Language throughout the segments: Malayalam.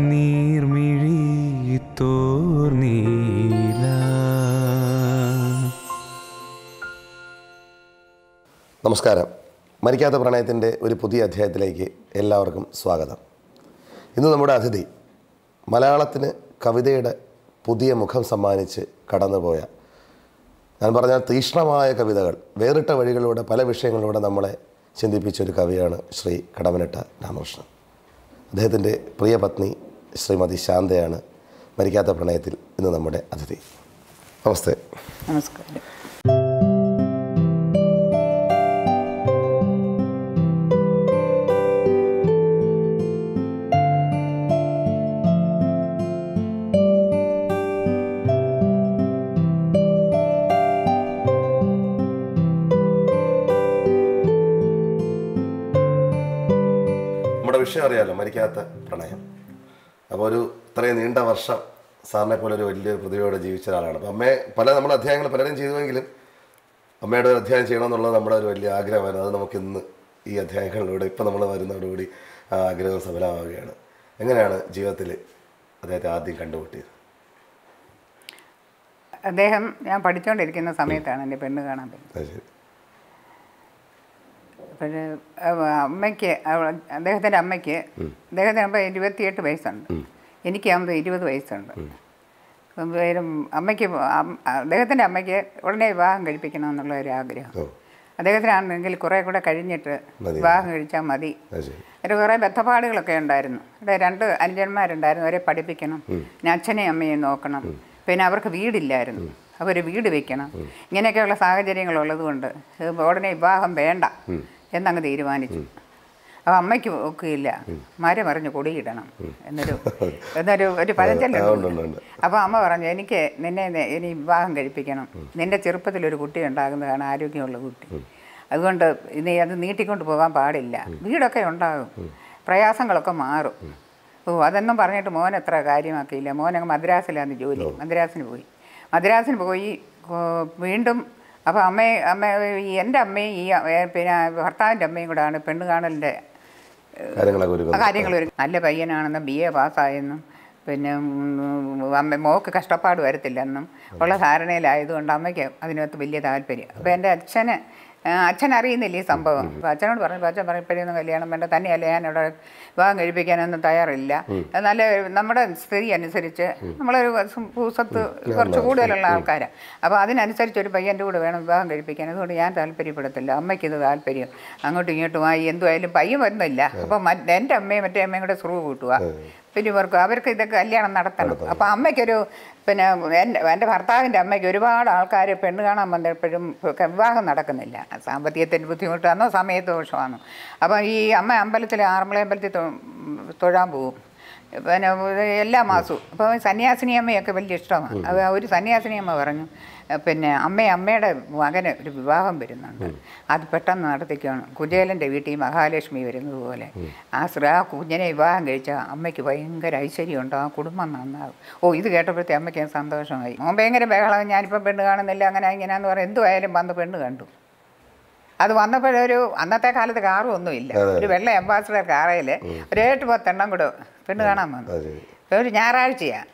നമസ്കാരം മരിക്കാത്ത പ്രണയത്തിൻ്റെ ഒരു പുതിയ അധ്യായത്തിലേക്ക് എല്ലാവർക്കും സ്വാഗതം ഇന്ന് നമ്മുടെ അതിഥി മലയാളത്തിന് കവിതയുടെ പുതിയ മുഖം സമ്മാനിച്ച് കടന്നുപോയ ഞാൻ പറഞ്ഞ തീക്ഷ്ണമായ കവിതകൾ വേറിട്ട വഴികളിലൂടെ പല വിഷയങ്ങളിലൂടെ നമ്മളെ ചിന്തിപ്പിച്ച ഒരു കവിയാണ് ശ്രീ കടമനിട്ട രാമകൃഷ്ണൻ അദ്ദേഹത്തിൻ്റെ പ്രിയ പത്നി ശ്രീമതി ശാന്തയാണ് മരിക്കാത്ത പ്രണയത്തിൽ ഇന്ന് നമ്മുടെ അതിഥി നമസ്തേ നമസ്കാരം നമ്മുടെ വിഷയം അറിയാലോ മരിക്കാത്ത പ്രണയം അപ്പോൾ ഒരു ഇത്രയും നീണ്ട വർഷം സാറിനെ പോലെ ഒരു വലിയൊരു പ്രതിഭയോടെ ജീവിച്ച ഒരാളാണ് അപ്പോൾ അമ്മയെ പല നമ്മൾ അധ്യായങ്ങൾ പലരും ചെയ്തുവെങ്കിലും അമ്മയുടെ ഒരു അധ്യായം ചെയ്യണമെന്നുള്ളത് നമ്മുടെ ഒരു വലിയ ആഗ്രഹമായിരുന്നു അത് നമുക്ക് ഇന്ന് ഈ അധ്യായങ്ങളിലൂടെ ഇപ്പം നമ്മൾ വരുന്നതോടുകൂടി ആ ആഗ്രഹം സഫലമാവുകയാണ് എങ്ങനെയാണ് ജീവിതത്തിൽ അദ്ദേഹത്തെ ആദ്യം കണ്ടുമുട്ടിയത് അദ്ദേഹം ഞാൻ പഠിച്ചുകൊണ്ടിരിക്കുന്ന സമയത്താണ് എൻ്റെ പെണ്ണ് കാണാൻ പറ്റുന്നത് പിന്നെ അമ്മയ്ക്ക് അദ്ദേഹത്തിൻ്റെ അമ്മയ്ക്ക് അദ്ദേഹത്തിന് അമ്മ ഇരുപത്തിയെട്ട് വയസ്സുണ്ട് എനിക്കാകുമ്പോൾ ഇരുപത് വയസ്സുണ്ട് അമ്മയ്ക്ക് അദ്ദേഹത്തിൻ്റെ അമ്മയ്ക്ക് ഉടനെ വിവാഹം എന്നുള്ള ഒരു ആഗ്രഹം അദ്ദേഹത്തിനാണെങ്കിൽ കുറെ കൂടെ കഴിഞ്ഞിട്ട് വിവാഹം കഴിച്ചാൽ മതി ഒരു കുറേ ബന്ധപ്പാടുകളൊക്കെ ഉണ്ടായിരുന്നു അവിടെ രണ്ട് അനുജന്മാരുണ്ടായിരുന്നു അവരെ പഠിപ്പിക്കണം പിന്നെ അച്ഛനെയും അമ്മയെയും നോക്കണം പിന്നെ അവർക്ക് വീടില്ലായിരുന്നു അവർ വീട് വെക്കണം ഇങ്ങനെയൊക്കെയുള്ള സാഹചര്യങ്ങളുള്ളതുകൊണ്ട് ഉടനെ വിവാഹം വേണ്ട എന്നങ്ങ് തീരുമാനിച്ചു അപ്പം അമ്മയ്ക്ക് ഒക്കെയില്ല മരം മറിഞ്ഞ് കൊടിയിടണം എന്നൊരു എന്നൊരു ഒരു പഴഞ്ചൊല്ലുണ്ട് അപ്പോൾ അമ്മ പറഞ്ഞു എനിക്ക് നിന്നെ ഇനി വിവാഹം കഴിപ്പിക്കണം നിന്റെ ചെറുപ്പത്തിൽ ഒരു കുട്ടി ഉണ്ടാകുന്നതാണ് ആരോഗ്യമുള്ള കുട്ടി അതുകൊണ്ട് ഇനി അത് നീട്ടിക്കൊണ്ട് പോകാൻ പാടില്ല വീടൊക്കെ ഉണ്ടാകും പ്രയാസങ്ങളൊക്കെ മാറും ഓ അതൊന്നും പറഞ്ഞിട്ട് മോൻ എത്ര കാര്യമാക്കിയില്ല മോനങ്ങ് മദ്രാസിലാണ് ജോലി മദ്രാസിന് പോയി മദ്രാസിന് പോയി വീണ്ടും അപ്പോൾ അമ്മയെ അമ്മ എൻ്റെ അമ്മയും ഈ പിന്നെ ഭർത്താവിൻ്റെ അമ്മയും ആണ് പെണ്ണ് കാണലിൻ്റെ കാര്യങ്ങൾ നല്ല പയ്യനാണെന്നും ബി എ പാസ്സായെന്നും പിന്നെ അമ്മ മോക്ക് കഷ്ടപ്പാട് വരത്തില്ലെന്നും ഉള്ള ധാരണയിലായതുകൊണ്ട് അമ്മയ്ക്ക് അതിനകത്ത് വലിയ താല്പര്യം അപ്പോൾ എൻ്റെ അച്ഛന് അച്ഛൻ അറിയുന്നില്ല ഈ സംഭവം അച്ഛനോട് പറഞ്ഞു അച്ഛൻ പറഞ്ഞു ഇപ്പോഴൊന്നും കല്യാണം വേണ്ട തന്നെയല്ല ഞാൻ ഇവിടെ വിവാഹം കഴിപ്പിക്കാനൊന്നും തയ്യാറില്ല എന്നാൽ നമ്മുടെ സ്ഥിതി അനുസരിച്ച് നമ്മളൊരു പൂസത്ത് കുറച്ച് കൂടുതലുള്ള ആൾക്കാരാണ് അപ്പോൾ അതിനനുസരിച്ച് ഒരു പയ്യൻ്റെ കൂടെ വേണം വിവാഹം കഴിപ്പിക്കാൻ അതുകൊണ്ട് ഞാൻ താല്പര്യപ്പെടത്തില്ല അമ്മയ്ക്ക് ഇത് താല്പര്യം അങ്ങോട്ടും ആയി എന്തുമായാലും പയ്യൻ വരുന്നില്ല അപ്പോൾ എൻ്റെ അമ്മയും മറ്റേ അമ്മയും കൂടെ സ്രൂ കൂട്ടുക പിന്നെ ഇവർക്ക് അവർക്ക് ഇതൊക്കെ കല്യാണം നടത്തണം അപ്പോൾ അമ്മയ്ക്കൊരു പിന്നെ എൻ്റെ എൻ്റെ ഭർത്താവിൻ്റെ അമ്മയ്ക്ക് ഒരുപാട് ആൾക്കാർ പെണ്ണ് കാണാൻ വന്നപ്പോഴും വിവാഹം നടക്കുന്നില്ല സാമ്പത്തികത്തിൻ്റെ ബുദ്ധിമുട്ടാണോ സമയത്ത് ദോഷമാണോ അപ്പം ഈ അമ്മ അമ്പലത്തിൽ ആറന്മുള അമ്പലത്തിൽ തൊഴാൻ പോകും പിന്നെ എല്ലാ മാസവും അപ്പോൾ സന്യാസിനി അമ്മയൊക്കെ വലിയ ഇഷ്ടമാണ് ഒരു സന്യാസിനി അമ്മ പറഞ്ഞു പിന്നെ അമ്മ അമ്മയുടെ മകന് ഒരു വിവാഹം വരുന്നുണ്ട് അത് പെട്ടെന്ന് നടത്തിക്കാണ് കുചേലൻ്റെ വീട്ടിൽ മഹാലക്ഷ്മി വരുന്നത് പോലെ ആ ആ കുഞ്ഞിനെ വിവാഹം കഴിച്ചാൽ അമ്മയ്ക്ക് ഭയങ്കര ഐശ്വര്യം ആ കുടുംബം നന്നാവും ഓ ഇത് കേട്ടപ്പോഴത്തെ അമ്മയ്ക്ക് സന്തോഷമായി മോൻ ഭയങ്കര ബഹളം ഞാനിപ്പം പെണ്ണ് കാണുന്നില്ല അങ്ങനെ ഇങ്ങനെയാന്ന് പറയാം എന്തുമായാലും വന്ന് പെണ്ണ് കണ്ടു അത് വന്നപ്പോഴൊരു അന്നത്തെ കാലത്ത് കാറും ഇല്ല ഒരു വെള്ള അംബാസിഡർ കാറയിൽ ഒരു ഏട്ട് പത്തെണ്ണം കൂടെ പെണ്ണ് കാണാൻ വന്നു ഒരു ഞായറാഴ്ചയാണ്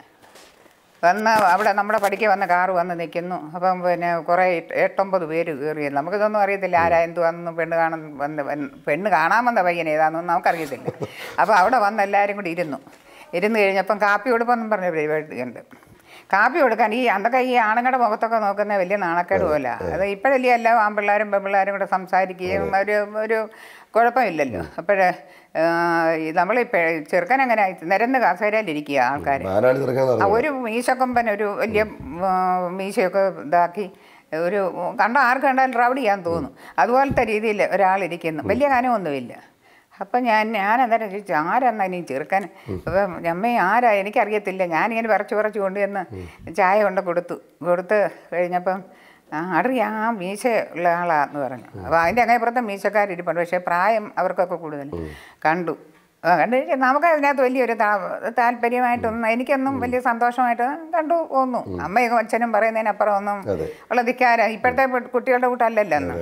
വന്ന് അവിടെ നമ്മുടെ പടിക്ക് വന്ന് കാറ് വന്ന് നിൽക്കുന്നു അപ്പം പിന്നെ കുറേ എട്ടൊമ്പത് പേര് കയറിയിരുന്നു നമുക്കിതൊന്നും അറിയത്തില്ല ആരാ വന്നു പെണ്ണ് കാണാൻ വന്ന് പെണ്ണ് കാണാൻ വന്ന പയ്യനെ ഏതാണെന്നൊന്നും നമുക്കറിയത്തില്ല അപ്പോൾ അവിടെ വന്ന് എല്ലാവരും കൂടി ഇരുന്നു ഇരുന്ന് കഴിഞ്ഞപ്പം കാപ്പി കൊടുപ്പെന്നും പറഞ്ഞ പരിപാടിയുണ്ട് കാപ്പി കൊടുക്കാൻ ഈ അന്നൊക്കെ ഈ ആണുങ്ങളുടെ മുഖത്തൊക്കെ നോക്കുന്ന വലിയ നാണക്കേട് പോലെ അത് ഇപ്പോഴല്ലേ എല്ലാം ആൺപിള്ളേരും പെൺപിള്ളേരും കൂടെ സംസാരിക്കുകയും ഒരു ഒരു കുഴപ്പമില്ലല്ലോ അപ്പോഴേ നമ്മൾ ചെറുക്കാൻ അങ്ങനെ നിരന്ന് കസേരയിലിരിക്കുക ആൾക്കാർ ഒരു മീശക്കൊമ്പൻ ഒരു വലിയ മീശയൊക്കെ ഇതാക്കി ഒരു കണ്ട ആർക്ക് കണ്ടാലും ചെയ്യാൻ തോന്നും അതുപോലത്തെ രീതിയിൽ ഒരാളിരിക്കുന്നു വലിയ ഗാനമൊന്നുമില്ല അപ്പം ഞാൻ ഞാൻ എന്തായാലും ചോദിച്ചു ആരെന്നാ ഇനി ചെറുക്കൻ അപ്പം അമ്മ ആരാ എനിക്കറിയത്തില്ല ഞാനിങ്ങനെ വിറച്ച് വിറച്ച് കൊണ്ടുവന്ന് ചായ കൊണ്ട് കൊടുത്തു കൊടുത്ത് കഴിഞ്ഞപ്പം അറിയാം ആ മീശ ഉള്ള ആളാന്ന് പറഞ്ഞു അപ്പോൾ അതിൻ്റെ അങ്ങേപ്പുറത്തെ മീശക്കാരിപ്പുണ്ട് പക്ഷേ പ്രായം അവർക്കൊക്കെ കൂടുതൽ കണ്ടു കണ്ടു നമുക്ക് അതിനകത്ത് വലിയൊരു താല്പര്യമായിട്ടൊന്നും എനിക്കൊന്നും വലിയ സന്തോഷമായിട്ട് കണ്ടു പോന്നു അമ്മയും അച്ഛനും പറയുന്നതിനപ്പുറം ഒന്നും ഉള്ള ധിക്കാരം ഇപ്പോഴത്തെ കുട്ടികളുടെ കൂട്ടല്ലല്ലോ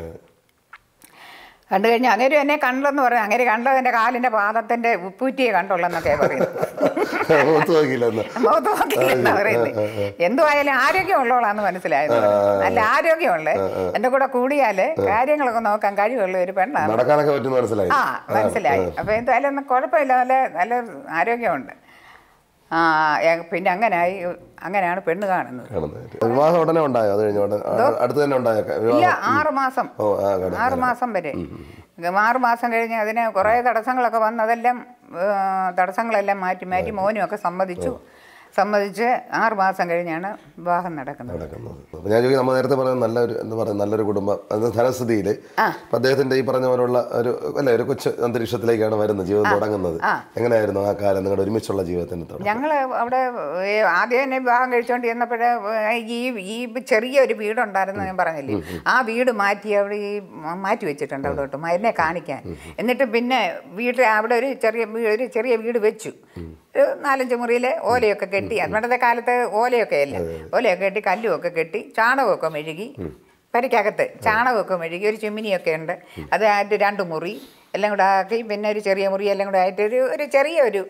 കണ്ടു കഴിഞ്ഞാൽ അങ്ങനെ എന്നെ കണ്ടെന്ന് പറഞ്ഞു അങ്ങനെ കണ്ടത് എൻ്റെ കാലിൻ്റെ പാദത്തിൻ്റെ ഉപ്പൂറ്റിയെ കണ്ടുള്ളെന്നൊക്കെ പറയുന്നത് എന്തുവായാലും ആരോഗ്യമുള്ളവളാന്ന് മനസ്സിലായത് നല്ല ആരോഗ്യമുള്ളേ എൻ്റെ കൂടെ കൂടിയാല് കാര്യങ്ങളൊക്കെ നോക്കാൻ കഴിവുള്ള ഒരു പെണ്ണാണ് ആ മനസ്സിലായി അപ്പൊ എന്തായാലും കുഴപ്പമില്ല നല്ല നല്ല ആരോഗ്യമുണ്ട് ആ പിന്നെ അങ്ങനായി അങ്ങനെയാണ് പെണ്ണ് കാണുന്നത് വിവാഹം ഉടനെ ഉണ്ടായോ തന്നെ ഇല്ല ആറ് മാസം മാസം വരെ ആറുമാസം മാസം കഴിഞ്ഞ് അതിന് കുറേ തടസ്സങ്ങളൊക്കെ വന്നതെല്ലാം തടസ്സങ്ങളെല്ലാം മാറ്റി മാറ്റി ഒക്കെ സമ്മതിച്ചു സമ്മതിച്ച് ആറ് മാസം കഴിഞ്ഞാണ് വിവാഹം നടക്കുന്നത് നടക്കുന്നത് ഞാൻ ചോദിക്കും നമ്മൾ നേരത്തെ പറഞ്ഞ നല്ലൊരു എന്താ പറയുക നല്ലൊരു കുടുംബം അത് ധനസ്ഥിതിയിൽ അപ്പം അദ്ദേഹത്തിൻ്റെ ഈ പറഞ്ഞ പോലുള്ള ഒരു അല്ല ഒരു കൊച്ചു അന്തരീക്ഷത്തിലേക്കാണ് വരുന്നത് ജീവിതം തുടങ്ങുന്നത് എങ്ങനെയായിരുന്നു ആ കാലം നിങ്ങളുടെ ഒരുമിച്ചുള്ള ജീവിതത്തിന് ഞങ്ങൾ അവിടെ ആദ്യം തന്നെ വിവാഹം കഴിച്ചുകൊണ്ട് ചെന്നപ്പോഴേ ഈ ഈ ഒരു വീടുണ്ടായിരുന്നു ഞാൻ പറഞ്ഞില്ലേ ആ വീട് മാറ്റി അവിടെ ഈ മാറ്റി വെച്ചിട്ടുണ്ട് അവിടോട്ട് മരുന്നെ കാണിക്കാൻ എന്നിട്ട് പിന്നെ വീട്ടിൽ അവിടെ ഒരു ചെറിയ ഒരു ചെറിയ വീട് വെച്ചു നാലഞ്ച് മുറിയിലെ ഓലയൊക്കെ കെട്ടി പണ്ടത്തെ കാലത്ത് ഓലയൊക്കെ അല്ല ഓലയൊക്കെ കെട്ടി കല്ലുമൊക്കെ കെട്ടി ചാണകമൊക്കെ മെഴുകി പരിക്കകത്ത് ചാണകമൊക്കെ മെഴുകി ഒരു ചിമ്മിനിയൊക്കെ ഉണ്ട് അത് ആയിട്ട് രണ്ട് മുറി എല്ലാം കൂടെ ആക്കി പിന്നെ ഒരു ചെറിയ മുറി എല്ലാം കൂടെ ആയിട്ട് ഒരു ഒരു ചെറിയ ഒരു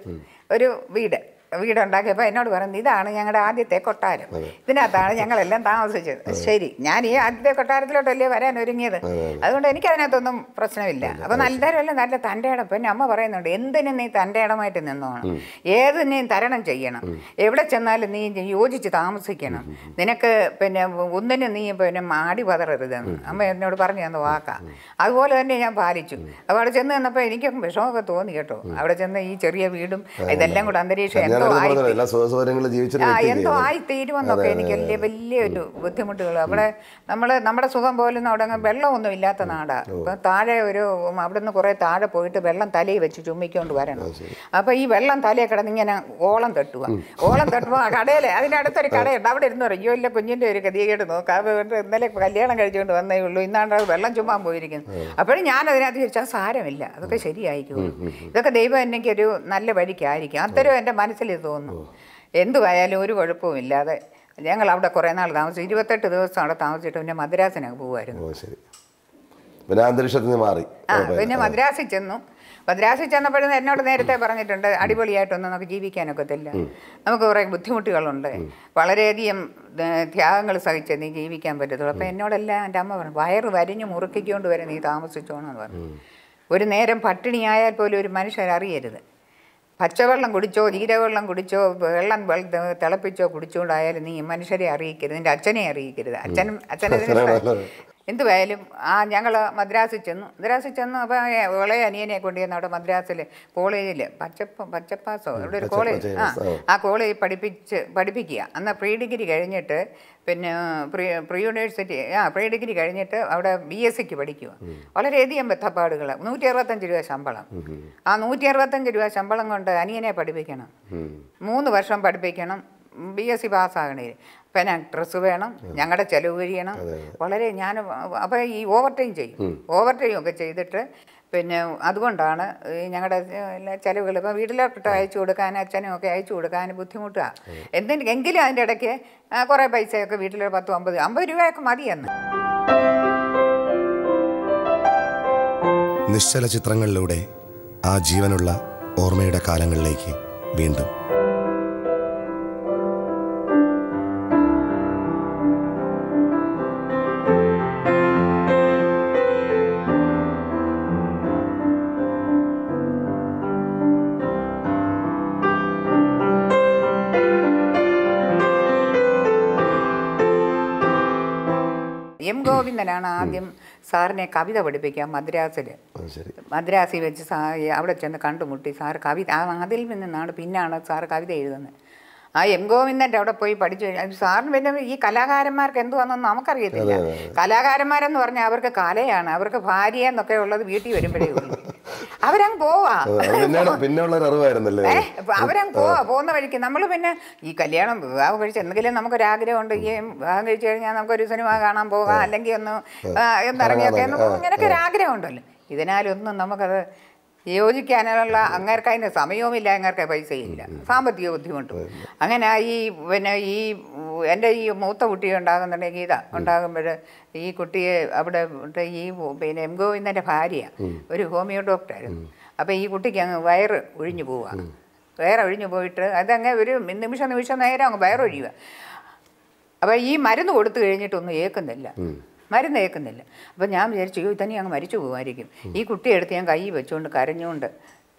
ഒരു വീട് വീടുണ്ടാക്കിയപ്പോൾ എന്നോട് പറഞ്ഞു ഇതാണ് ഞങ്ങളുടെ ആദ്യത്തെ കൊട്ടാരം ഇതിനകത്താണ് ഞങ്ങളെല്ലാം താമസിച്ചത് ശരി ഞാൻ ഈ ആദ്യത്തെ കൊട്ടാരത്തിലോട്ടല്ലേ വരാൻ ഒരുങ്ങിയത് അതുകൊണ്ട് എനിക്ക് അതിനകത്തൊന്നും പ്രശ്നമില്ല അപ്പോൾ നല്ലതരമല്ല നല്ല തൻ്റെ ഇടം അമ്മ പറയുന്നുണ്ട് എന്തിനും നീ തൻ്റെ ഇടമായിട്ട് നിന്നോണം ഏതിനെയും തരണം ചെയ്യണം എവിടെ ചെന്നാലും നീ യോജിച്ച് താമസിക്കണം നിനക്ക് പിന്നെ ഒന്നിനും നീ പിന്നെ മാടി പതറരുതെന്ന് അമ്മ എന്നോട് പറഞ്ഞു തന്ന വാക്കാ അതുപോലെ തന്നെ ഞാൻ പാലിച്ചു അപ്പോൾ അവിടെ ചെന്ന് തന്നപ്പോൾ എനിക്കും വിഷമമൊക്കെ തോന്നി കേട്ടോ അവിടെ ചെന്ന് ഈ ചെറിയ വീടും ഇതെല്ലാം കൂടെ അന്തരീക്ഷം എന്തോ എന്തോ ആയി തീരുമെന്നൊക്കെ എനിക്ക് വലിയ വലിയൊരു ബുദ്ധിമുട്ടുകൾ അവിടെ നമ്മൾ നമ്മുടെ സുഖം പോലും അവിടെ വെള്ളമൊന്നും ഇല്ലാത്ത നാടാ താഴെ ഒരു അവിടെ നിന്ന് കുറേ താഴെ പോയിട്ട് വെള്ളം തലയിൽ വെച്ച് ചുമ്മിക്കൊണ്ട് വരണം അപ്പോൾ ഈ വെള്ളം തലയെ കിടന്ന് ഇങ്ങനെ ഓളം തട്ടുക ഓളം തട്ടുക അതിന്റെ അടുത്തൊരു കടയുണ്ട് അവിടെ ഇരുന്ന് അയ്യോ ഇല്ല കുഞ്ഞിന്റെ ഒരു ഗതികേട് നോക്കാം ഇന്നലെ കല്യാണം കഴിച്ചുകൊണ്ട് വന്നേ ഉള്ളൂ ഇന്നാണ് വെള്ളം ചുമ്മാൻ പോയിരിക്കുന്നു അപ്പോഴും ഞാൻ അതിനകത്ത് ചോദിച്ചാൽ സാരമില്ല അതൊക്കെ ശരിയായിക്കോളും ഇതൊക്കെ ദൈവം ഒരു നല്ല വഴിക്കായിരിക്കും അത്തരം എൻ്റെ മനസ്സിൽ രാത്രി തോന്നുന്നു എന്തുവായാലും ഒരു ഇല്ലാതെ ഞങ്ങൾ അവിടെ കുറേ നാൾ താമസിച്ചു ഇരുപത്തെട്ട് ദിവസം അവിടെ താമസിച്ചിട്ട് പിന്നെ മദ്രാസിനൊക്കെ പോകുമായിരുന്നു ശരി പിന്നെ അന്തരീക്ഷത്തിൽ മാറി ആ പിന്നെ മദ്രാസിൽ ചെന്നു മദ്രാസിൽ ചെന്നപ്പോഴും എന്നോട് നേരത്തെ പറഞ്ഞിട്ടുണ്ട് അടിപൊളിയായിട്ടൊന്നും നമുക്ക് ജീവിക്കാനൊക്കത്തില്ല നമുക്ക് കുറേ ബുദ്ധിമുട്ടുകളുണ്ട് വളരെയധികം ത്യാഗങ്ങൾ സഹിച്ച് നീ ജീവിക്കാൻ പറ്റത്തുള്ളൂ അപ്പം എന്നോടെല്ലാം എൻ്റെ അമ്മ പറഞ്ഞു വയറ് വരിഞ്ഞ് മുറുക്കിക്കൊണ്ട് വരെ നീ താമസിച്ചോണെന്ന് പറഞ്ഞു ഒരു നേരം പട്ടിണിയായാൽ പോലും ഒരു മനുഷ്യരറിയരുത് പച്ചവെള്ളം കുടിച്ചോ ജീരവെള്ളം കുടിച്ചോ വെള്ളം തിളപ്പിച്ചോ കുടിച്ചുകൊണ്ടായാലും നീ മനുഷ്യരെ അറിയിക്കരുത് നിന്റെ അച്ഛനെ അറിയിക്കരുത് അച്ഛനും അച്ഛനെ എന്തുവായാലും ആ ഞങ്ങൾ മദ്രാസിൽ ചെന്നു മദ്രാസിൽ ചെന്നു അപ്പോൾ ഇളയ അനിയനെ കൊണ്ടുവന്ന് അവിടെ മദ്രാസിൽ കോളേജിൽ പച്ചപ്പ പച്ചപ്പാസോ അവിടെ ഒരു കോളേജ് ആ ആ കോളേജ് പഠിപ്പിച്ച് പഠിപ്പിക്കുക അന്ന് പ്രീ ഡിഗ്രി കഴിഞ്ഞിട്ട് പിന്നെ പ്രീ പ്രീ യൂണിവേഴ്സിറ്റി ആ പ്രീ ഡിഗ്രി കഴിഞ്ഞിട്ട് അവിടെ ബി എസ് സിക്ക് പഠിക്കുക വളരെയധികം ബന്ധപ്പാടുകൾ നൂറ്റി അറുപത്തഞ്ച് രൂപ ശമ്പളം ആ നൂറ്റി അറുപത്തഞ്ച് രൂപ ശമ്പളം കൊണ്ട് അനിയനെ പഠിപ്പിക്കണം മൂന്ന് വർഷം പഠിപ്പിക്കണം ബി എസ് സി പാസ്സാകണേ പിന്നെ ഡ്രസ്സ് വേണം ഞങ്ങളുടെ ചെലവ് കഴിയണം വളരെ ഞാൻ അപ്പം ഈ ടൈം ചെയ്യും ടൈം ഒക്കെ ചെയ്തിട്ട് പിന്നെ അതുകൊണ്ടാണ് ഞങ്ങളുടെ ചിലവുകൾ ഇപ്പോൾ വീട്ടിലോട്ട് അയച്ചു കൊടുക്കാൻ അച്ഛനും ഒക്കെ അയച്ചു കൊടുക്കാൻ ബുദ്ധിമുട്ടാണ് എന്തെങ്കിലും എങ്കിലും അതിൻ്റെ ഇടയ്ക്ക് കുറേ പൈസയൊക്കെ വീട്ടിലൊരു പത്ത് അമ്പത് അമ്പത് രൂപയൊക്കെ മതിയെന്ന് നിശ്ചല ചിത്രങ്ങളിലൂടെ ആ ജീവനുള്ള ഓർമ്മയുടെ കാലങ്ങളിലേക്ക് വീണ്ടും എം ഗോവിന്ദനാണ് ആദ്യം സാറിനെ കവിത പഠിപ്പിക്കുക മദ്രാസിൽ മദ്രാസിൽ വെച്ച് സാ അവിടെ ചെന്ന് കണ്ടുമുട്ടി സാർ കവിത അതിൽ നിന്നാണ് പിന്നാണ് സാർ കവിത എഴുതുന്നത് ആ എം ഗോവിന്ദൻ്റെ അവിടെ പോയി പഠിച്ചു സാറിന് പിന്നെ ഈ കലാകാരന്മാർക്ക് എന്തുവാണെന്നൊന്നും നമുക്കറിയത്തില്ല കലാകാരന്മാരെന്ന് പറഞ്ഞാൽ അവർക്ക് കലയാണ് അവർക്ക് ഭാര്യ എന്നൊക്കെ ഉള്ളത് വീട്ടിൽ വരുമ്പോഴേ ഉള്ളൂ അവരങ്ങ് പോവാ പിന്നെയുള്ള അറിവായിരുന്നല്ലേ അവരങ്ങ് പോവാ പോകുന്ന വഴിക്ക് നമ്മൾ പിന്നെ ഈ കല്യാണം വിവാഹം കഴിച്ച് എന്തെങ്കിലും നമുക്കൊരു ആഗ്രഹം ഉണ്ട് ഈ വിവാഹം കഴിച്ചു കഴിഞ്ഞാൽ നമുക്കൊരു സിനിമ കാണാൻ പോകാം അല്ലെങ്കിൽ ഒന്ന് ഒന്നിറങ്ങിയൊക്കെ ഇങ്ങനെയൊക്കെ ഒരു ആഗ്രഹം ഉണ്ടല്ലോ ഇതിനാലൊന്നും നമുക്കത് യോജിക്കാനുള്ള അങ്ങേർക്ക് അതിന് സമയവുമില്ല അങ്ങേർക്ക് പൈസയില്ല സാമ്പത്തിക ബുദ്ധിമുട്ടും അങ്ങനെ ഈ പിന്നെ ഈ എൻ്റെ ഈ മൂത്ത കുട്ടി ഉണ്ടാകുന്നുണ്ടെങ്കിൽ ഇതാ ഉണ്ടാകുമ്പോൾ ഈ കുട്ടിയെ അവിടെ ഈ പിന്നെ എം ഗോവിന്ദൻ്റെ ഭാര്യ ഒരു ഹോമിയോ ഡോക്ടറായിരുന്നു അപ്പം ഈ കുട്ടിക്ക് അങ്ങ് വയറ് ഒഴിഞ്ഞു പോവുക വയറ് ഒഴിഞ്ഞു പോയിട്ട് അതങ്ങ് ഒരു നിമിഷം നിമിഷം നേരം അങ്ങ് വയറൊഴിയുക അപ്പം ഈ മരുന്ന് കൊടുത്തു കഴിഞ്ഞിട്ടൊന്നും ഏക്കുന്നില്ല മരുന്ന് കേൾക്കുന്നില്ല അപ്പം ഞാൻ വിചാരിച്ചു അയ്യോ ഇതന്നെ അങ്ങ് മരിച്ചു പോകുമായിരിക്കും ഈ കുട്ടിയെടുത്ത് ഞാൻ കൈ വെച്ചുകൊണ്ട് കരഞ്ഞുകൊണ്ട്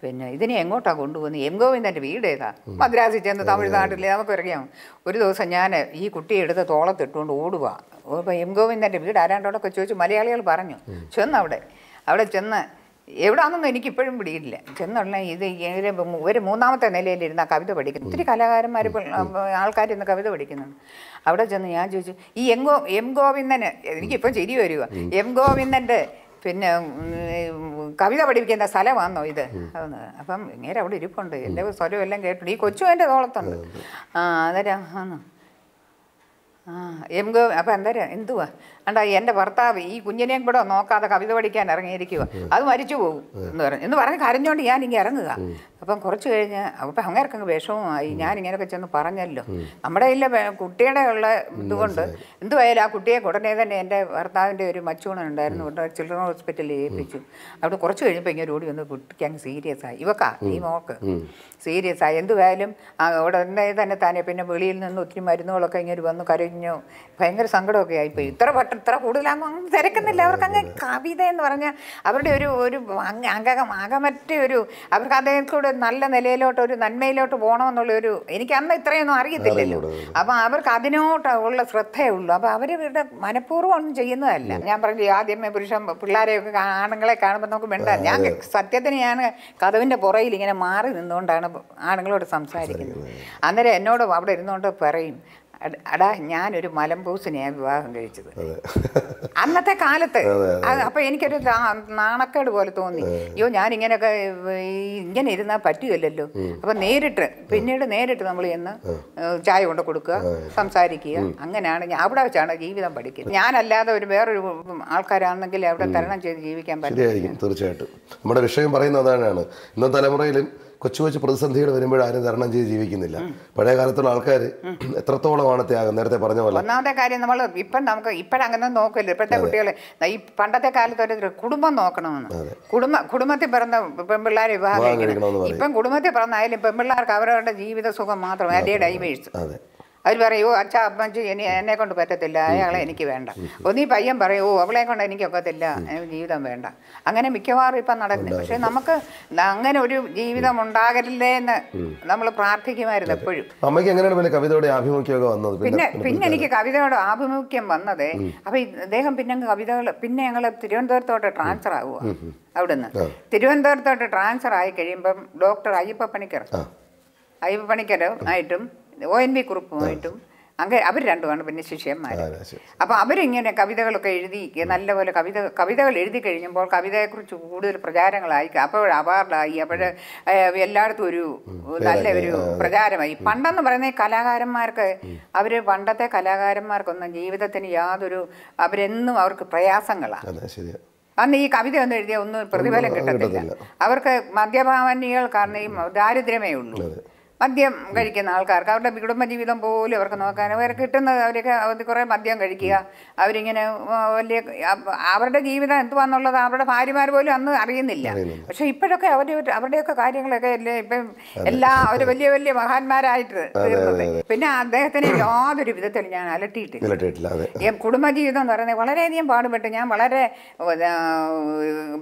പിന്നെ ഇതിനെ എങ്ങോട്ടാണ് കൊണ്ടുപോകുന്നത് എം ഗോവിന്ദൻ്റെ വീട് ഏതാ മദ്രാസിൽ ചെന്ന് തമിഴ്നാട്ടിലെ നമുക്കറിയാം ഒരു ദിവസം ഞാൻ ഈ കുട്ടിയെ എടുത്ത് തോളത്തിട്ടുകൊണ്ട് ഓടുക അപ്പോൾ എം ഗോവിന്ദൻ്റെ വീട് ആരാണ്ടോടൊക്കെ ചോദിച്ചു മലയാളികൾ പറഞ്ഞു ചെന്ന് അവിടെ അവിടെ ചെന്ന് എനിക്ക് എനിക്കിപ്പോഴും പിടിയില്ല ചെന്നുള്ള ഇത് ഒരു മൂന്നാമത്തെ നിലയിലിരുന്ന കവിത പഠിക്കുന്നു ഒത്തിരി കലാകാരന്മാർ ആൾക്കാർ ഇന്ന് കവിത പഠിക്കുന്നുണ്ട് അവിടെ ചെന്ന് ഞാൻ ചോദിച്ചു ഈ എം ഗോ എം ഗോവിന്ദന് എനിക്കിപ്പം ചിരി വരിക എം ഗോവിന്ദൻ്റെ പിന്നെ കവിത പഠിപ്പിക്കുന്ന സ്ഥലമാണോ ഇത് അതൊന്ന് അപ്പം ഇങ്ങനെ അവിടെ ഇരിപ്പുണ്ട് എൻ്റെ സ്വരം എല്ലാം കേട്ടുണ്ട് ഈ കൊച്ചു എൻ്റെ തോളത്തുണ്ട് ആ അതെ ആ എം ഗോ അപ്പം എന്താ എന്തുവാ അണ്ടാ എന്റെ ഭർത്താവ് ഈ കുഞ്ഞിനെയും കൂടെ നോക്കാതെ കവിത പഠിക്കാൻ ഇറങ്ങിയിരിക്കുക അത് മരിച്ചു പോകും എന്ന് പറഞ്ഞു എന്ന് പറഞ്ഞ് കരഞ്ഞോണ്ട് ഞാൻ ഇങ്ങനെ ഇറങ്ങുക അപ്പം കുറച്ച് കഴിഞ്ഞ് അപ്പം അങ്ങേർക്കങ്ങ് വിഷമമായി ഞാൻ ഇങ്ങനെയൊക്കെ ചെന്ന് പറഞ്ഞല്ലോ നമ്മുടെ ഇല്ല കുട്ടിയുടെ ഉള്ള ഇതുകൊണ്ട് എന്തുവായാലും ആ കുട്ടിയെ ഉടനെ തന്നെ എൻ്റെ ഭർത്താവിൻ്റെ ഒരു മച്ചൂണുണ്ടായിരുന്നു ഇവിടെ ചിൽഡ്രൻ ഹോസ്പിറ്റലിൽ ഏൽപ്പിച്ചു അവിടെ കുറച്ച് കഴിഞ്ഞപ്പോൾ ഇങ്ങനെ ഓടി വന്ന് കുട്ടിക്ക് അങ്ങ് സീരിയസ് ആയി ഇവക്കാ ഈ മോക്ക് സീരിയസ് ആയി എന്തുവായാലും ഉടനെ തന്നെ തന്നെ പിന്നെ വെളിയിൽ നിന്ന് ഒത്തിരി മരുന്നുകളൊക്കെ ഇങ്ങനെ വന്ന് കരഞ്ഞു ഭയങ്കര സങ്കടമൊക്കെ ആയിപ്പോയി ഇത്ര പെട്ടെന്ന് ഇത്ര കൂടുതലാകുമ്പോൾ അങ്ങ് തിരക്കുന്നില്ല അവർക്ക് അങ്ങ് കവിത എന്ന് പറഞ്ഞാൽ അവരുടെ ഒരു ഒരു അകം അകമറ്റ ഒരു അവർക്ക് അതേ നല്ല നിലയിലോട്ട് ഒരു നന്മയിലോട്ട് പോകണമെന്നുള്ള ഒരു എനിക്ക് അന്ന് ഇത്രയൊന്നും അറിയത്തില്ലല്ലോ അപ്പോൾ അവർക്ക് അതിനോട്ട് ഉള്ള ശ്രദ്ധയേ ഉള്ളൂ അപ്പോൾ അവർ ഇവരുടെ മനഃപൂർവ്വം ഒന്നും ചെയ്യുന്നതല്ല ഞാൻ പറഞ്ഞു ആദ്യമേ പുരുഷൻ പിള്ളേരെയൊക്കെ ആണുങ്ങളെ കാണുമ്പോൾ നമുക്ക് വേണ്ട ഞാൻ സത്യത്തിന് ഞാൻ കഥവിൻ്റെ പുറയിൽ ഇങ്ങനെ മാറി നിന്നുകൊണ്ടാണ് ആണുങ്ങളോട് സംസാരിക്കുന്നത് അന്നേരം എന്നോട് അവിടെ ഇരുന്നുകൊണ്ട് പറയും അടാ ഞാനൊരു മലമ്പൂസിനെയാണ് വിവാഹം കഴിച്ചത് അന്നത്തെ കാലത്ത് അപ്പൊ എനിക്കൊരു നാണക്കേട് പോലെ തോന്നി അയ്യോ ഞാൻ ഇങ്ങനെയൊക്കെ ഇങ്ങനെ ഇരുന്നാ പറ്റുമല്ലോ അപ്പൊ നേരിട്ട് പിന്നീട് നേരിട്ട് നമ്മൾ ഇന്ന് ചായ കൊണ്ട് കൊടുക്കുക സംസാരിക്കുക അങ്ങനെയാണ് ഞാൻ അവിടെ വെച്ചാണ് ജീവിതം പഠിക്കുന്നത് ഞാനല്ലാതെ ഒരു വേറൊരു ആൾക്കാരാണെങ്കിൽ അവിടെ തരണം ചെയ്ത് ജീവിക്കാൻ പറ്റും തീർച്ചയായിട്ടും നമ്മുടെ വിഷയം പറയുന്നത് അതാണ് ഇന്നത്തെ തലമുറയിലും കൊച്ചു കൊച്ചു പ്രതിസന്ധികൾ വരുമ്പോൾ ആരും തരണം ചെയ്ത് ജീവിക്കുന്നില്ല പഴയ കാലത്തുള്ള ആൾക്കാർ എത്രത്തോളമാണ് ത്യാഗം നേരത്തെ പറഞ്ഞ പോലെ ഒന്നാമത്തെ കാര്യം നമ്മൾ ഇപ്പം നമുക്ക് ഇപ്പോഴങ്ങനെ നോക്കില്ല ഇപ്പോഴത്തെ കുട്ടികൾ ഈ പണ്ടത്തെ കാലത്ത് ഒരു കുടുംബം നോക്കണമെന്ന് കുടുംബ കുടുംബത്തിൽ പിറന്ന പെൺപിള്ളേരെ വിവാഹം ഇപ്പം കുടുംബത്തിൽ പിറന്നായാലും പെൺപിള്ളേർക്ക് അവരവരുടെ ജീവിത സുഖം മാത്രം അതേ ഡൈവേഴ്സ് അവർ പറയൂ അച്ഛാ അമ്മച്ചു ഇനി എന്നെ കൊണ്ട് പറ്റത്തില്ല അയാളെ എനിക്ക് വേണ്ട ഈ പയ്യൻ പറയൂ അവളെ കൊണ്ട് എനിക്കൊക്കത്തില്ല ജീവിതം വേണ്ട അങ്ങനെ മിക്കവാറും ഇപ്പം നടക്കുന്നു പക്ഷേ നമുക്ക് അങ്ങനെ ഒരു ജീവിതം ഉണ്ടാകരുതേ എന്ന് നമ്മൾ പ്രാർത്ഥിക്കുമായിരുന്നു എപ്പോഴും അമ്മയ്ക്ക് എങ്ങനെയാണ് പിന്നെ കവിതയുടെ ആഭിമുഖ്യമൊക്കെ വന്നത് പിന്നെ പിന്നെ എനിക്ക് കവിതയുടെ ആഭിമുഖ്യം വന്നത് അപ്പം ഇദ്ദേഹം പിന്നെ കവിതകൾ പിന്നെ ഞങ്ങൾ തിരുവനന്തപുരത്തോട്ട് ട്രാൻസ്ഫർ ആവുക അവിടുന്ന് തിരുവനന്തപുരത്തോട്ട് ട്രാൻസ്ഫർ ആയി കഴിയുമ്പം ഡോക്ടർ അയ്യപ്പ പണിക്കർ അയ്യപ്പ പണിക്കർ ആയിട്ടും ഒ എൻ വി കുറുപ്പുമായിട്ടും അങ്ങനെ അവർ രണ്ടുമാണ് പിന്നെ ശിഷ്യന്മാർ അപ്പോൾ അവരിങ്ങനെ കവിതകളൊക്കെ എഴുതി നല്ലപോലെ കവിത കവിതകൾ എഴുതി കഴിഞ്ഞപ്പോൾ കവിതയെക്കുറിച്ച് കൂടുതൽ പ്രചാരങ്ങളായി അപ്പോൾ അവാർഡായി അപ്പോൾ എല്ലായിടത്തും ഒരു നല്ല ഒരു പ്രചാരമായി പണ്ടെന്ന് പറയുന്ന കലാകാരന്മാർക്ക് അവർ പണ്ടത്തെ കലാകാരന്മാർക്കൊന്നും ജീവിതത്തിന് യാതൊരു അവരെന്നും അവർക്ക് പ്രയാസങ്ങളാണ് അന്ന് ഈ കവിത ഒന്നും എഴുതിയ ഒന്നും പ്രതിഫലം കിട്ടത്തില്ല അവർക്ക് മദ്യഭാവനികൾ കാരണം ഈ ദാരിദ്ര്യമേ ഉള്ളൂ മദ്യം കഴിക്കുന്ന ആൾക്കാർക്ക് അവരുടെ കുടുംബ ജീവിതം പോലും അവർക്ക് നോക്കാൻ അവരെ കിട്ടുന്നത് അവരൊക്കെ അവർ കുറേ മദ്യം കഴിക്കുക അവരിങ്ങനെ വലിയ അവരുടെ ജീവിതം എന്തുവാന്നുള്ളത് അവരുടെ ഭാര്യമാർ പോലും അന്ന് അറിയുന്നില്ല പക്ഷെ ഇപ്പോഴൊക്കെ അവർ അവരുടെയൊക്കെ കാര്യങ്ങളൊക്കെ അല്ലേ ഇപ്പം എല്ലാ അവർ വലിയ വലിയ മഹാന്മാരായിട്ട് തീർന്നത് പിന്നെ അദ്ദേഹത്തിനെ യാതൊരു വിധത്തിൽ ഞാൻ അലട്ടിയിട്ടില്ല ജീവിതം എന്ന് പറയുന്നത് വളരെയധികം പാടുപെട്ട് ഞാൻ വളരെ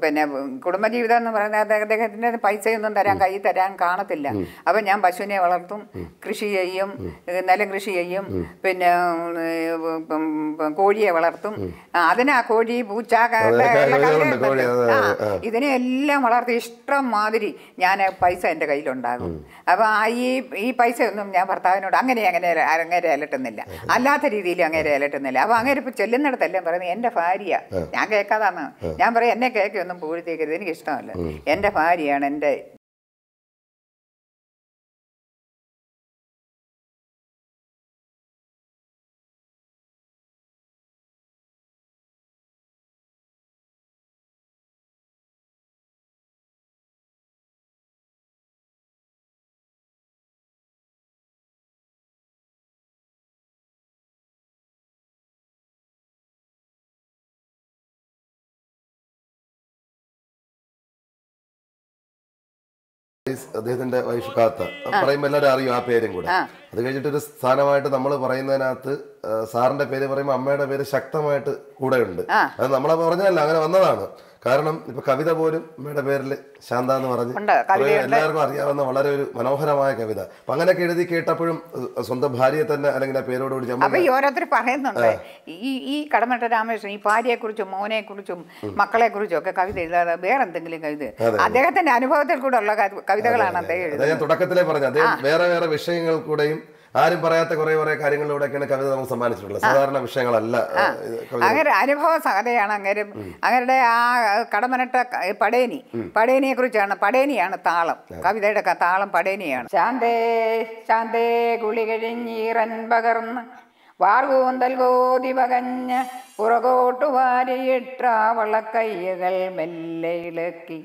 പിന്നെ ജീവിതം എന്ന് പറയുന്നത് അദ്ദേഹത്തിൻ്റെ പൈസയൊന്നും തരാൻ കൈ തരാൻ കാണത്തില്ല അപ്പം ഞാൻ പശു പശുവിനെ വളർത്തും കൃഷി ചെയ്യും നിലകൃഷി ചെയ്യും പിന്നെ കോഴിയെ വളർത്തും അതിനാ കോഴി പൂച്ച ഇതിനെ എല്ലാം വളർത്തി ഇഷ്ടം മാതിരി ഞാൻ പൈസ എൻ്റെ കയ്യിലുണ്ടാകും അപ്പോൾ ആ ഈ ഈ പൈസ ഒന്നും ഞാൻ ഭർത്താവിനോട് അങ്ങനെ അങ്ങനെ അങ്ങനെ അലട്ടുന്നില്ല അല്ലാത്ത രീതിയിൽ അങ്ങനെ അലട്ടുന്നില്ല അപ്പോൾ അങ്ങനെ ഇപ്പൊ ചെല്ലുന്നിടത്തെല്ലാം പറയുന്നത് എന്റെ ഭാര്യ ഞാൻ കേൾക്കാതാണ് ഞാൻ പറയാം എന്നെ കേൾക്കൊന്നും പൂഴ്ത്തിയേക്കരുത് ഇഷ്ടമല്ല എന്റെ ഭാര്യയാണ് എന്റെ അദ്ദേഹത്തിന്റെ വൈഫ് കാത്ത പറയുമ്പോ എല്ലാവരും അറിയും ആ പേരും കൂടെ അത് കഴിഞ്ഞിട്ട് ഒരു സ്ഥാനമായിട്ട് നമ്മൾ പറയുന്നതിനകത്ത് സാറിന്റെ പേര് പറയുമ്പോ അമ്മയുടെ പേര് ശക്തമായിട്ട് കൂടെ ഉണ്ട് അത് നമ്മളെ പറഞ്ഞതല്ല അങ്ങനെ വന്നതാണ് കാരണം ഇപ്പൊ കവിത പോലും അമ്മയുടെ പേരിൽ ശാന്ത എന്ന് പറഞ്ഞ് എല്ലാവർക്കും അറിയാവുന്ന വളരെ ഒരു മനോഹരമായ കവിത അപ്പൊ അങ്ങനെയൊക്കെ എഴുതി കേട്ടപ്പോഴും സ്വന്തം ഭാര്യയെ തന്നെ അല്ലെങ്കിൽ ആ പേരോടുകൂടി അപ്പൊ ഓരോരുത്തർ പറയുന്നുണ്ട് ഈ ഈ കടമട്ട രാമകൃഷ്ണൻ ഈ ഭാര്യയെ കുറിച്ചും മോനെ കുറിച്ചും മക്കളെ കുറിച്ചും ഒക്കെ കവിത എഴുതാതെ വേറെ എന്തെങ്കിലും കവിത അദ്ദേഹത്തിന്റെ അനുഭവത്തിൽ കൂടെ ഉള്ള കവിതകളാണ് അദ്ദേഹം ഞാൻ തുടക്കത്തിലേ പറഞ്ഞു അദ്ദേഹം വേറെ വേറെ വിഷയങ്ങൾ കൂടെയും ആരും പറയാത്ത കുറെ കുറെ കാര്യങ്ങളിലൂടെയൊക്കെയാണ് കവിത നമുക്ക് സമ്മാനിച്ചിട്ടുള്ളത് സാധാരണ വിഷയങ്ങളല്ല അങ്ങനെ അനുഭവ സഹതയാണ് അങ്ങേരും അങ്ങരുടെ ആ കടമനട്ട പടേനി പടേനിയെ കുറിച്ചാണ് പടേനിയാണ് താളം കവിതയുടെ താളം പടേനിയാണ് ശാന്തേ ശാന്തേ കുളി കഴിഞ്ഞീറൻ പകർന്ന് വാർകൂന്തൽ ഗോതി പകഞ്ഞ് പുറകോട്ടു വാരിയിട്ട വളക്കയ്യകൾ മെല്ലെ ഇളക്കി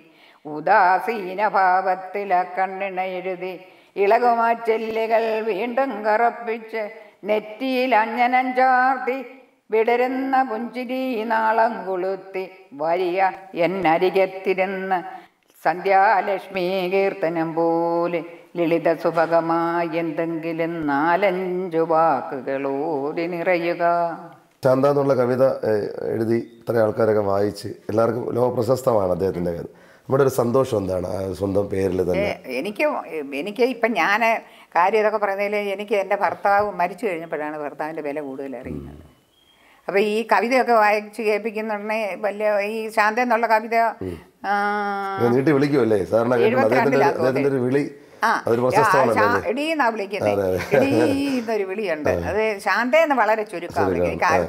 ഉദാസീന ഭാവത്തില കണ്ണിണ എഴുതി ഇളകുമാച്ചെല്ലുകൾ വീണ്ടും കറപ്പിച്ച് നെറ്റിയിൽ അഞ്ഞനം ചാർത്തി വിടരുന്ന പുഞ്ചിരി നാളം കൊളുത്തി വലിയ എന്നരികത്തിരുന്ന് സന്ധ്യാലക്ഷ്മി കീർത്തനം പോലെ ലളിത സുഭകമായി എന്തെങ്കിലും നാലഞ്ചു വാക്കുകളോടി നിറയുക ശാന്ത എന്നുള്ള കവിത എഴുതി ഇത്രയും ആൾക്കാരൊക്കെ വായിച്ച് എല്ലാവർക്കും ലോകപ്രശസ്തമാണ് അദ്ദേഹത്തിൻ്റെ കവിത നമ്മുടെ ഒരു സന്തോഷം എന്താണ് സ്വന്തം പേരിൽ തന്നെ എനിക്ക് എനിക്ക് ഇപ്പം ഞാൻ കാര്യം ഇതൊക്കെ പറയുന്നതിൽ എനിക്ക് എൻ്റെ ഭർത്താവ് മരിച്ചു കഴിഞ്ഞപ്പോഴാണ് ഭർത്താവിൻ്റെ വില കൂടുതൽ അറിയുന്നത് അപ്പോൾ ഈ കവിതയൊക്കെ വായിച്ച് കേൾപ്പിക്കുന്നുണ്ടെങ്കിൽ വലിയ ഈ ശാന്ത എന്നുള്ള കവിത നീട്ടി വിളിക്കുമല്ലേ സാറിന് അദ്ദേഹത്തിൻ്റെ ഒരു വിളി അതൊരു എന്നൊരു വിളിയുണ്ട് അത് ശാന്ത എന്ന് വളരെ ചുരുക്കം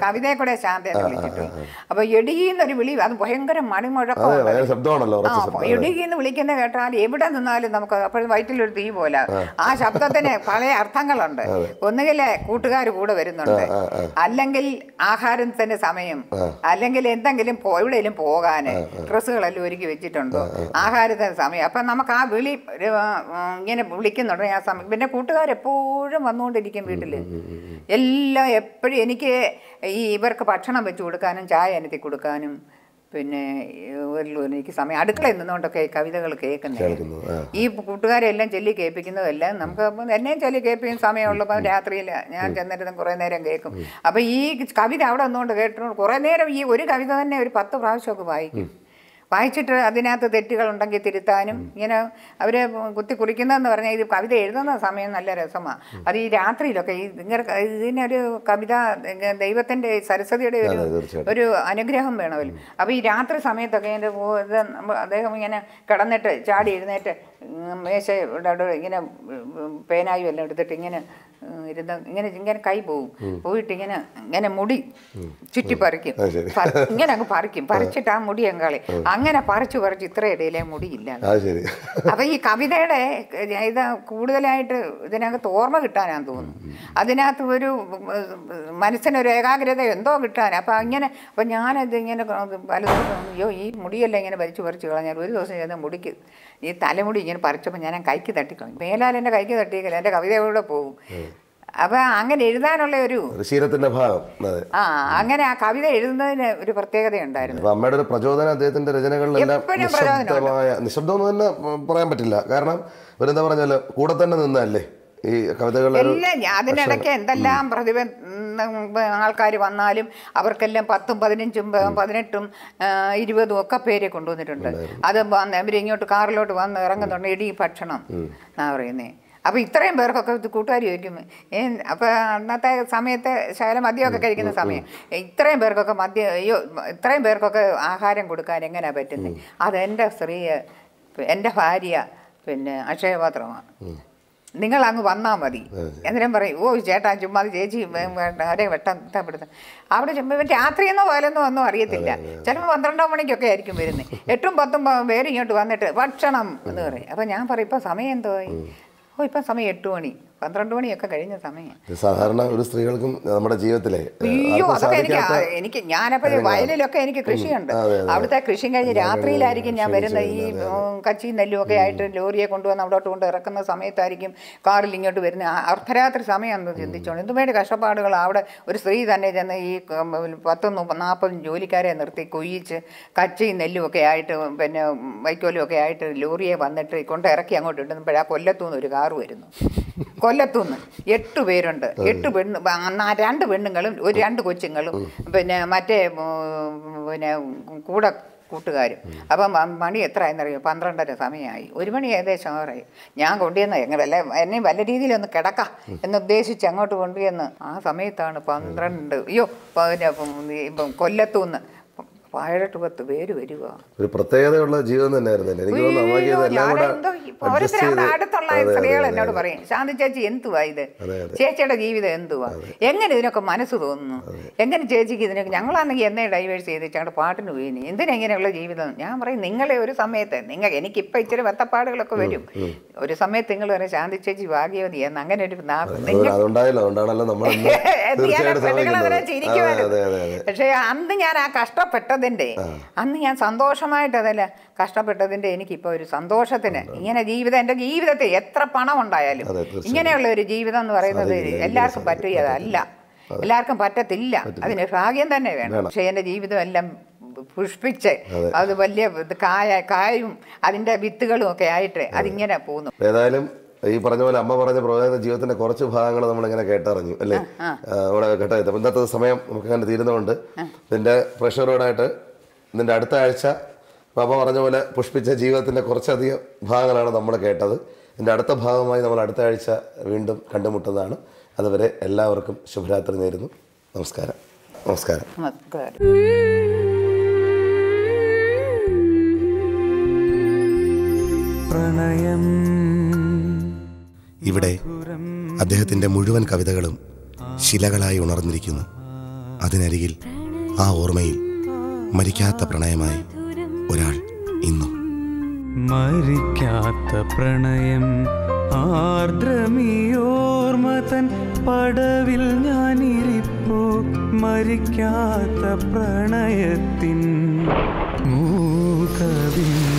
കവിതയെ കൂടെ ശാന്ത എന്ന് വിളിച്ചിട്ടുണ്ട് അപ്പൊ എടി എന്നൊരു വിളി അത് ഭയങ്കര മണിമുഴക്കമാണല്ലോ എടി എന്ന് വിളിക്കുന്ന കേട്ടാൽ എവിടെ നിന്നാലും നമുക്ക് അപ്പോഴും വയറ്റിലൊരു തീ പോലെ ആ ശബ്ദത്തിന് പല അർത്ഥങ്ങളുണ്ട് ഒന്നുകിൽ കൂട്ടുകാർ കൂടെ വരുന്നുണ്ട് അല്ലെങ്കിൽ ആഹാരത്തിന്റെ സമയം അല്ലെങ്കിൽ എന്തെങ്കിലും എവിടെയെങ്കിലും പോകാൻ ഡ്രസ്സുകളെല്ലാം ഒരുക്കി വെച്ചിട്ടുണ്ടോ ആഹാരത്തിന്റെ സമയം അപ്പം നമുക്ക് ആ വിളി ഇങ്ങനെ വിളിക്കുന്നുണ്ട് ഞാൻ സമയം പിന്നെ കൂട്ടുകാരെപ്പോഴും വന്നുകൊണ്ടിരിക്കും വീട്ടിൽ എല്ലാം എപ്പോഴും എനിക്ക് ഈ ഇവർക്ക് ഭക്ഷണം വെച്ച് കൊടുക്കാനും ചായ അനത്തി കൊടുക്കാനും പിന്നെ എനിക്ക് സമയം അടുക്കളയിൽ നിന്നുകൊണ്ടൊക്കെ കവിതകൾ കേൾക്കുന്നത് ഈ കൂട്ടുകാരെല്ലാം ചൊല്ലി കേൾപ്പിക്കുന്നതെല്ലാം നമുക്ക് എന്നെയും ചൊല്ലി കേൾപ്പിക്കുന്ന സമയമുള്ളപ്പോൾ രാത്രിയിൽ ഞാൻ ചെന്നിരുന്ന് കുറേ നേരം കേൾക്കും അപ്പം ഈ കവിത അവിടെ നിന്നുകൊണ്ട് കേട്ടു കുറേ നേരം ഈ ഒരു കവിത തന്നെ ഒരു പത്ത് പ്രാവശ്യമൊക്കെ വായിക്കും വായിച്ചിട്ട് അതിനകത്ത് തെറ്റുകളുണ്ടെങ്കിൽ തിരുത്താനും ഇങ്ങനെ അവർ കുത്തി കുറിക്കുന്നതെന്ന് പറഞ്ഞാൽ ഇത് കവിത എഴുതുന്ന സമയം നല്ല രസമാണ് അത് ഈ രാത്രിയിലൊക്കെ ഇങ്ങനെ ഇതിനൊരു കവിത ദൈവത്തിൻ്റെ സരസ്വതിയുടെ ഒരു ഒരു അനുഗ്രഹം വേണമല്ലോ അപ്പോൾ ഈ രാത്രി സമയത്തൊക്കെ എൻ്റെ അദ്ദേഹം ഇങ്ങനെ കിടന്നിട്ട് ചാടി എഴുന്നേറ്റ് മേശ അവിടെ ഇങ്ങനെ പേനായും എല്ലാം എടുത്തിട്ട് ഇങ്ങനെ ഇരുന്ന് ഇങ്ങനെ ഇങ്ങനെ കൈ പോവും പോയിട്ട് ഇങ്ങനെ ഇങ്ങനെ മുടി ചുറ്റി പറിക്കും ഇങ്ങനെ അങ്ങ് പറിക്കും പറിച്ചിട്ട് ആ മുടി അങ്കാളി അങ്ങനെ പറിച്ചു പറിച്ചു ഇത്ര ഇടയിലെ മുടിയില്ല അപ്പൊ ഈ കവിതയുടെ ഇത് കൂടുതലായിട്ട് ഇതിനകത്ത് ഓർമ്മ കിട്ടാനാന്ന് തോന്നുന്നു അതിനകത്ത് ഒരു മനസ്സിനൊരു ഏകാഗ്രത എന്തോ കിട്ടാൻ അപ്പൊ അങ്ങനെ അപ്പൊ ഞാനത് ഇങ്ങനെ ദിവസം അയ്യോ ഈ മുടിയെല്ലാം ഇങ്ങനെ പറിച്ചു പറിച്ചു കളഞ്ഞാൽ ഒരു ദിവസം ചെയ്ത മുടിക്ക് ഈ തലമുടി ഇങ്ങനെ പറിച്ചപ്പോൾ ഞാൻ കൈക്ക് തട്ടിക്കളഞ്ഞു മേലാൽ എൻ്റെ കൈക്ക് തട്ടിയേക്കില്ല എൻ്റെ കവിതയോടെ പോകും അപ്പൊ അങ്ങനെ എഴുതാനുള്ള ഒരു ശീലത്തിന്റെ ഭാഗം ആ അങ്ങനെ ആ കവിത എഴുതുന്നതിന് ഒരു പ്രത്യേകതയുണ്ടായിരുന്നു അമ്മയുടെ ഒരു പ്രചോദനം അദ്ദേഹത്തിന്റെ രചനകളിലെല്ലാം നിശബ്ദമായ നിശബ്ദം എന്ന് തന്നെ പറയാൻ പറ്റില്ല കാരണം ഇവരെന്താ പറഞ്ഞാല് കൂടെ തന്നെ നിന്നല്ലേ ഈ കവിതകൾ അതിനിടയ്ക്ക് എന്തെല്ലാം പ്രതിബന്ധ ആൾക്കാർ വന്നാലും അവർക്കെല്ലാം പത്തും പതിനഞ്ചും പതിനെട്ടും ഇരുപതും ഒക്കെ പേരെ കൊണ്ടുവന്നിട്ടുണ്ട് അത് വന്ന് ഇങ്ങോട്ട് കാറിലോട്ട് വന്ന് ഇറങ്ങുന്നുണ്ട് ഇടി ഭക്ഷണം എന്നാ പറയുന്നത് അപ്പോൾ ഇത്രയും പേർക്കൊക്കെ ഇത് കൂട്ടുകാർ ചോദിക്കും അപ്പോൾ അന്നത്തെ സമയത്ത് ശകലം മദ്യമൊക്കെ കഴിക്കുന്ന സമയം ഇത്രയും പേർക്കൊക്കെ മദ്യം അയ്യോ ഇത്രയും പേർക്കൊക്കെ ആഹാരം കൊടുക്കാൻ എങ്ങനെയാ പറ്റുന്നത് അതെൻ്റെ സ്ത്രീയെ എൻ്റെ ഭാര്യ പിന്നെ അക്ഷയപാത്രമാണ് നിങ്ങൾ അങ്ങ് വന്നാൽ മതി എന്നിട്ടും പറയും ഓ ചേട്ടാ ചുമ്മാ ചേച്ചി അവരെ വെട്ടം ഇഷ്ടപ്പെടുന്നു അവിടെ ചുമ്മാ രാത്രിയെന്നോ പോലെന്നോ ഒന്നും അറിയത്തില്ല ചിലപ്പോൾ പന്ത്രണ്ടോ മണിക്കൊക്കെ ആയിരിക്കും വരുന്നത് എട്ടും പത്തും പേര് ഇങ്ങോട്ട് വന്നിട്ട് ഭക്ഷണം എന്ന് പറയും അപ്പം ഞാൻ പറയും ഇപ്പം സമയം എന്തോ ഓ ഇപ്പം സമയം എട്ട് മണി പന്ത്രണ്ട് മണിയൊക്കെ കഴിഞ്ഞ സമയം സാധാരണ ഒരു സ്ത്രീകൾക്കും നമ്മുടെ ജീവിതത്തിലെ അയ്യോ അതൊക്കെ എനിക്ക് എനിക്ക് ഞാനപ്പോൾ വയലിലൊക്കെ എനിക്ക് കൃഷിയുണ്ട് അവിടുത്തെ കൃഷി കഴിഞ്ഞ് രാത്രിയിലായിരിക്കും ഞാൻ വരുന്ന ഈ കച്ചി നെല്ലും ഒക്കെ ആയിട്ട് ലോറിയെ കൊണ്ടുവന്ന് അവിടോട്ട് കൊണ്ട് ഇറക്കുന്ന സമയത്തായിരിക്കും കാറിൽ ഇങ്ങോട്ട് വരുന്ന അർദ്ധരാത്രി സമയമെന്ന് ചിന്തിച്ചോണ്ട് വേണ്ടി കഷ്ടപ്പാടുകൾ അവിടെ ഒരു സ്ത്രീ തന്നെ ചെന്ന് ഈ പത്തും നാൽപ്പതും ജോലിക്കാരെ നിർത്തി കൊയ്യിച്ച് കച്ചയും നെല്ലും ഒക്കെ ആയിട്ട് പിന്നെ വൈക്കോലും ഒക്കെ ആയിട്ട് ലോറിയെ വന്നിട്ട് കൊണ്ട് ഇറക്കി അങ്ങോട്ട് ഇടുമ്പോഴാ കൊല്ലത്തുനിന്ന് ഒരു കാറ് വരുന്നു കൊല്ലത്തുനിന്ന് എട്ട് പേരുണ്ട് എട്ട് പെണ്ണ് രണ്ട് പെണ്ണുങ്ങളും ഒരു രണ്ട് കൊച്ചുങ്ങളും പിന്നെ മറ്റേ പിന്നെ കൂടെ കൂട്ടുകാരും അപ്പം മണി എത്ര ആയെന്നറിയോ പന്ത്രണ്ടര സമയമായി ഒരു മണി ഏകദേശം ആറായി ഞാൻ കൊണ്ടുവന്ന എങ്ങനെയല്ല എന്നെ വല്ല രീതിയിലൊന്ന് കിടക്കാം എന്നുദ്ദേശിച്ച് അങ്ങോട്ട് കൊണ്ടുവന്ന് ആ സമയത്താണ് പന്ത്രണ്ട് അയ്യോ പിന്നെ കൊല്ലത്തുനിന്ന് പാഴട്ട് പത്ത് പേര് വരിക ഒരു പ്രത്യേകതയുള്ള ജീവിതം തന്നെയായിരുന്നു എനിക്ക് തോന്നുന്നു അടുത്തുള്ള സ്ത്രീകൾ എന്നോട് പറയും ശാന്തി ചേച്ചി എന്തുവാ ഇത് ചേച്ചിയുടെ ജീവിതം എന്തുവാ എങ്ങനെ ഇതിനൊക്കെ മനസ്സ് തോന്നുന്നു എങ്ങനെ ചേച്ചിക്ക് ഇതിനൊക്കെ ഞങ്ങളാണെങ്കിൽ എന്നെ ഡൈവേഴ്സ് ചെയ്ത് ഞങ്ങളുടെ പാട്ടിന് പോയി എന്തിനാ ഇങ്ങനെയുള്ള ജീവിതം ഞാൻ പറയും നിങ്ങളെ ഒരു സമയത്ത് നിങ്ങൾ എനിക്ക് എനിക്കിപ്പോൾ ഇച്ചിരി വത്തപ്പാടുകളൊക്കെ വരും ഒരു സമയത്ത് നിങ്ങൾ പറയും ശാന്തി ചേച്ചി ഭാഗ്യവതി എന്ന് അങ്ങനെ ഒരു അതുകൊണ്ടാണല്ലോ നമ്മൾ ചിരിക്കുമായിരുന്നു പക്ഷേ അന്ന് ഞാൻ ആ കഷ്ടപ്പെട്ടത് കഷ്ടപ്പെട്ടതിൻ്റെ അന്ന് ഞാൻ സന്തോഷമായിട്ട് അതല്ല കഷ്ടപ്പെട്ടതിൻ്റെ എനിക്കിപ്പോൾ ഒരു സന്തോഷത്തിന് ഇങ്ങനെ ജീവിതം എൻ്റെ ജീവിതത്തിൽ എത്ര പണം ഉണ്ടായാലും ഇങ്ങനെയുള്ള ഒരു ജീവിതം എന്ന് പറയുന്നത് എല്ലാവർക്കും പറ്റിയതല്ല എല്ലാവർക്കും പറ്റത്തില്ല അതിന് ഭാഗ്യം തന്നെ വേണം പക്ഷേ എൻ്റെ ജീവിതം എല്ലാം പുഷ്പിച്ച് അത് വലിയ കായ കായും അതിൻ്റെ വിത്തുകളും ഒക്കെ ആയിട്ട് അതിങ്ങനെ പോകുന്നു ഏതായാലും ഈ പറഞ്ഞ പോലെ അമ്മ പറഞ്ഞ പ്രവചന ജീവിതത്തിന്റെ കുറച്ച് ഭാഗങ്ങൾ നമ്മളിങ്ങനെ കേട്ടറിഞ്ഞു അല്ലേ അവിടെ കേട്ടത് ഇന്നത്തെ സമയം നമുക്ക് അങ്ങനെ തീരുന്നതുകൊണ്ട് നിന്റെ പ്രഷറോടായിട്ട് നിന്റെ അടുത്ത ആഴ്ച അമ്മ പറഞ്ഞ പോലെ പുഷ്പിച്ച ജീവിതത്തിന്റെ കുറച്ചധികം ഭാഗങ്ങളാണ് നമ്മൾ കേട്ടത് ഇതിൻ്റെ അടുത്ത ഭാഗമായി നമ്മൾ അടുത്ത ആഴ്ച വീണ്ടും കണ്ടുമുട്ടുന്നതാണ് അതുവരെ എല്ലാവർക്കും ശുഭരാത്രി നേരുന്നു നമസ്കാരം നമസ്കാരം പ്രണയം ഇവിടെ അദ്ദേഹത്തിൻ്റെ മുഴുവൻ കവിതകളും ശിലകളായി ഉണർന്നിരിക്കുന്നു അതിനരികിൽ ആ ഓർമ്മയിൽ മരിക്കാത്ത പ്രണയമായി ഒരാൾ ഇന്നും മരിക്കാത്ത പ്രണയം തൻ പടവിൽ ഞാനിരിപ്പോ മരിക്കാത്ത പ്രണയത്തിൻ മൂകവിൻ